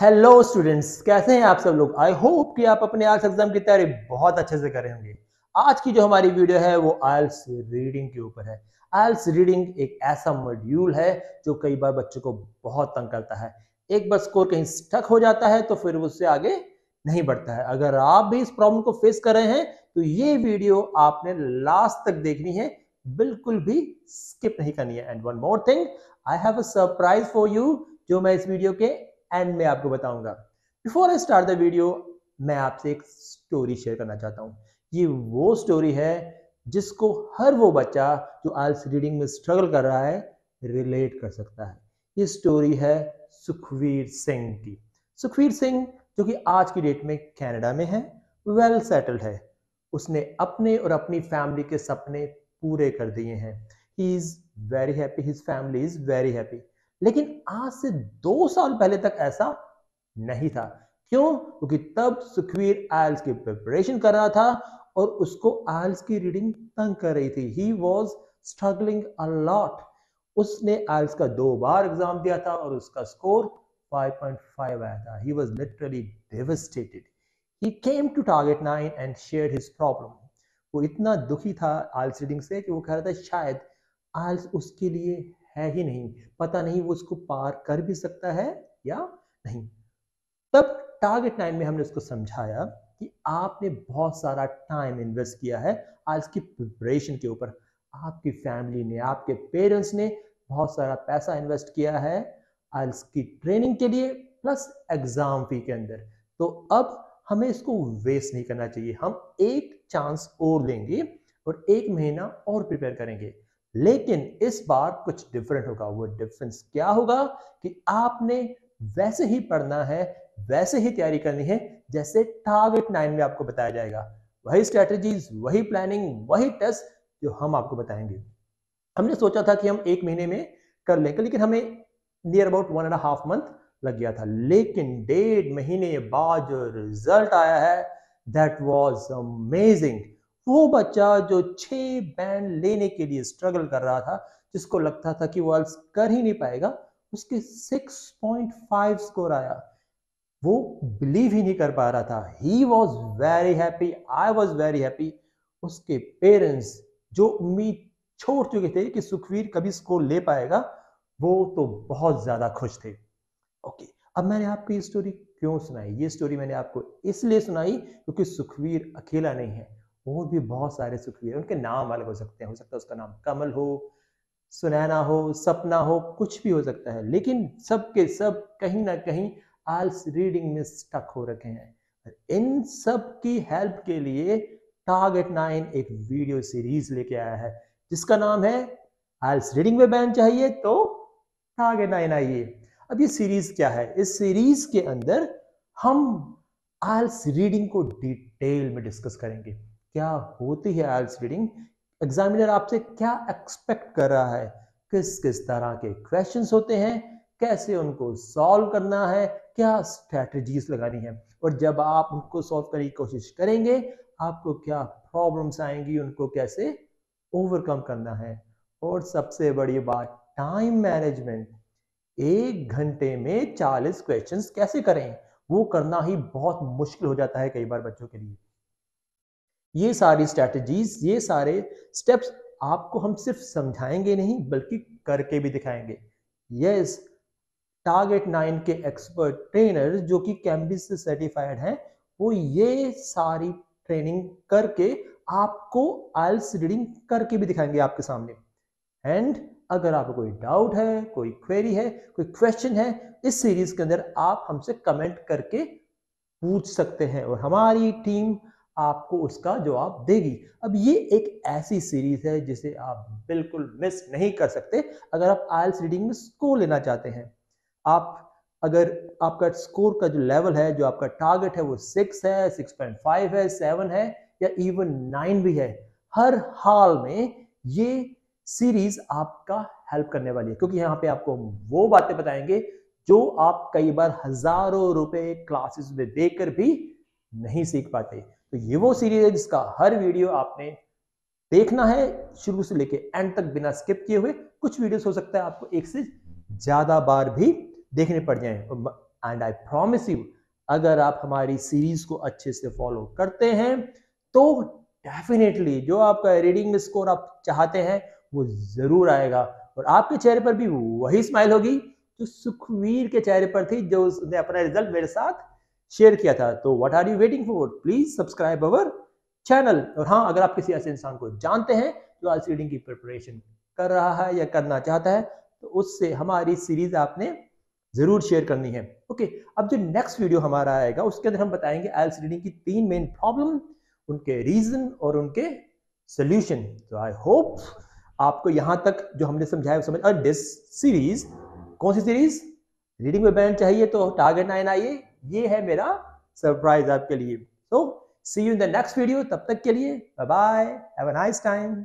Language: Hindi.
हेलो स्टूडेंट्स कैसे हैं आप सब लोग आई होप कि आप अपने आर्ट्स एग्जाम की तैयारी बहुत अच्छे से करें होंगे आज की जो हमारी वीडियो है वो आयल्स रीडिंग के ऊपर है आयल्स रीडिंग एक ऐसा मॉड्यूल है जो कई बार बच्चों को बहुत तंग करता है एक बार स्कोर कहीं स्टक हो जाता है तो फिर उससे आगे नहीं बढ़ता है अगर आप भी इस प्रॉब्लम को फेस कर रहे हैं तो ये वीडियो आपने लास्ट तक देखनी है बिल्कुल भी स्किप नहीं करनी है and one more thing I have a surprise for you जो मैं इस वीडियो के एंड में आपको बताऊंगा before I start the video मैं आपसे एक स्टोरी शेयर करना चाहता हूँ ये वो स्टोरी है जिसको हर वो बच्चा जो आज रीडिंग में स्ट्रगल कर रहा है रिलेट कर सकता है ये स्टोरी है सुखवीर सिंह की सुखवीर सिंह जो कि आज की डेट में कनाडा में है वेल well सेटल्ड है उसने अपने और अपनी फैमिली के सपने पूरे कर दिए हैं he is very happy his family is very happy लेकिन आज से दो साल पहले तक ऐसा नहीं था क्यों क्योंकि तब सुखवीर आयल्स की प्रिपरेशन कर रहा था और उसको आयल्स की रीडिंग तंग कर रही थी ही वॉज स्ट्रगलिंग अलॉट उसने आयल्स का दो बार एग्जाम दिया था और उसका स्कोर 5.5 आया था he was literally devastated he came to Target Nine and share his problem वो इतना दुखी था आयल्स रीडिंग से कि वो कह रहा था शायद आयल्स उसके लिए है ही नहीं पता नहीं वो उसको पार कर भी सकता है या नहीं तब टारगेट नाइन में हमने उसको समझाया कि आपने बहुत सारा टाइम इन्वेस्ट किया है आज की प्रिपरेशन के ऊपर आपकी फैमिली ने आपके पेरेंट्स ने बहुत सारा पैसा इन्वेस्ट किया है आज की ट्रेनिंग के लिए प्लस एग्जाम फी के अंदर तो अब हमें इसको वेस्ट नहीं करना चाहिए हम एक चांस और लेंगे और एक महीना और प्रिपेयर करेंगे लेकिन इस बार कुछ डिफरेंट होगा वो डिफरेंस क्या होगा कि आपने वैसे ही पढ़ना है वैसे ही तैयारी करनी है जैसे टारगेट नाइन में आपको बताया जाएगा वही स्ट्रेटजीज वही प्लानिंग वही टेस्ट जो हम आपको बताएंगे हमने सोचा था कि हम एक महीने में कर लेंगे लेकिन हमें near about one and half month लग गया था लेकिन डेढ़ महीने बाद जो रिजल्ट आया है दैट वॉज अमेजिंग वो बच्चा जो छः बैंड लेने के लिए स्ट्रगल कर रहा था जिसको लगता था कि वो अल्स कर ही नहीं पाएगा उसके 6.5 स्कोर आया वो बिलीव ही नहीं कर पा रहा था he was very happy I was very happy उसके पेरेंट्स जो उम्मीद छोड़ चुके थे कि सुखवीर कभी स्कोर ले पाएगा वो तो बहुत ज़्यादा खुश थे ओके अब मैंने आपको ये स्टोरी क्यों सुनाई ये स्टोरी मैंने आपको इसलिए सुनाई क्योंकि सुखवीर अकेला नहीं है और भी बहुत सारे सुखवीर उनके नाम अलग हो सकते हैं हो सकता है उसका नाम कमल हो सुनैना हो सपना हो कुछ भी हो सकता है लेकिन सबके सब कहीं ना कहीं आल्स रीडिंग में स्टक हो रखे हैं इन सब की हेल्प के लिए टारगेट नाइन एक वीडियो सीरीज लेके आया है जिसका नाम है आल्स रीडिंग में बैन चाहिए तो टारगेट नाइन आइए अब ये सीरीज क्या है इस सीरीज के अंदर हम आल्स रीडिंग को डिटेल में डिस्कस करेंगे क्या होती है आयल्स रीडिंग एग्जामिनर आपसे क्या एक्सपेक्ट कर रहा है किस किस तरह के क्वेश्चन होते हैं कैसे उनको सॉल्व करना है क्या स्ट्रेटजीज लगानी है और जब आप उनको सॉल्व करने की कोशिश करेंगे आपको क्या प्रॉब्लम्स आएंगी उनको कैसे ओवरकम करना है और सबसे बड़ी बात टाइम मैनेजमेंट एक घंटे में 40 क्वेश्चंस कैसे करें वो करना ही बहुत मुश्किल हो जाता है कई बार बच्चों के लिए ये सारी स्ट्रैटेजीज ये सारे स्टेप्स आपको हम सिर्फ समझाएंगे नहीं बल्कि करके भी दिखाएंगे यस टारगेट नाइन के एक्सपर्ट ट्रेनर जो कि कैम्ब्रिज से सर्टिफाइड हैं वो ये सारी ट्रेनिंग करके आपको आइल्स रीडिंग करके भी दिखाएंगे आपके सामने एंड अगर आपको कोई डाउट है कोई क्वेरी है कोई क्वेश्चन है इस सीरीज के अंदर आप हमसे कमेंट करके पूछ सकते हैं और हमारी टीम आपको उसका जवाब देगी अब ये एक ऐसी सीरीज़ है जिसे आप बिल्कुल मिस नहीं कर सकते अगर आप आयल्स रीडिंग में स्कोर लेना चाहते हैं आप अगर आपका स्कोर का जो लेवल है जो आपका टारगेट है वो सिक्स है सिक्स पॉइंट फाइव है सेवन है या इवन नाइन भी है हर हाल में ये सीरीज आपका हेल्प करने वाली है क्योंकि यहाँ पे आपको वो बातें बताएंगे जो आप कई बार हजारों रुपए क्लासेस में देकर भी नहीं सीख पाते तो ये वो सीरीज है जिसका हर वीडियो आपने देखना है शुरू से लेके एंड तक बिना स्किप किए हुए कुछ वीडियोस हो सकता है आपको एक से ज्यादा बार भी देखने पड़ जाए एंड आई प्रॉमिस यू अगर आप हमारी सीरीज को अच्छे से फॉलो करते हैं तो डेफिनेटली जो आपका रीडिंग स्कोर आप चाहते हैं वो जरूर आएगा और आपके चेहरे पर भी वही स्माइल होगी जो सुखवीर के चेहरे पर थी जो उसने अपना रिजल्ट मेरे साथ शेयर किया था तो what are you waiting for please subscribe our channel और हाँ अगर आप किसी ऐसे इंसान को जानते हैं जो आज रीडिंग की प्रिपरेशन कर रहा है या करना चाहता है तो उससे हमारी सीरीज आपने जरूर शेयर करनी है ओके अब जो नेक्स्ट वीडियो हमारा आएगा उसके अंदर हम बताएंगे आइल्स रीडिंग की तीन मेन प्रॉब्लम उनके रीजन और उनके सोल्यूशन तो आई होप आपको यहां तक जो हमने समझाया समझ और दिस सीरीज कौन सी सीरीज रीडिंग में बैन चाहिए तो टारगेट नाइन आइए ये है मेरा सरप्राइज आपके लिए तो see you in the next video तब तक के लिए bye bye have a nice time